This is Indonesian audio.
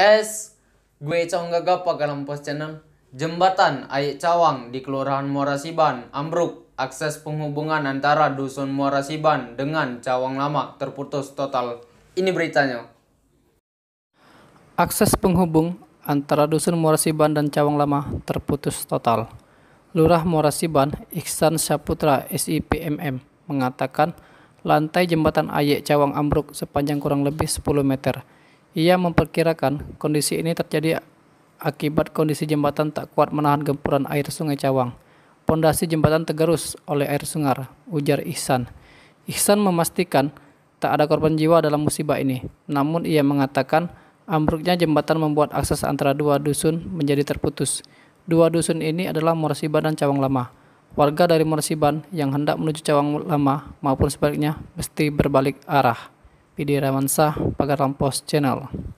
S. Gue congga gapak dalam pos channel. Jembatan ayek Cawang di Kelurahan Muara Siban, ambruk. Akses penghubungan antara Dusun Muara Siban dengan Cawang Lama terputus total. Ini beritanya. Akses penghubung antara Dusun Muara Siban dan Cawang Lama terputus total. Lurah Muara Siban, Iksan Syaputra, SIPMM, mengatakan lantai jembatan Ayek Cawang ambruk sepanjang kurang lebih 10 meter ia memperkirakan kondisi ini terjadi akibat kondisi jembatan tak kuat menahan gempuran air sungai Cawang. Pondasi jembatan tergerus oleh air sungai, ujar Ihsan. Ihsan memastikan tak ada korban jiwa dalam musibah ini. Namun ia mengatakan ambruknya jembatan membuat akses antara dua dusun menjadi terputus. Dua dusun ini adalah Morsiban dan Cawang Lama. Warga dari Morsiban yang hendak menuju Cawang Lama maupun sebaliknya mesti berbalik arah. Widi Ramansyah Pagar Channel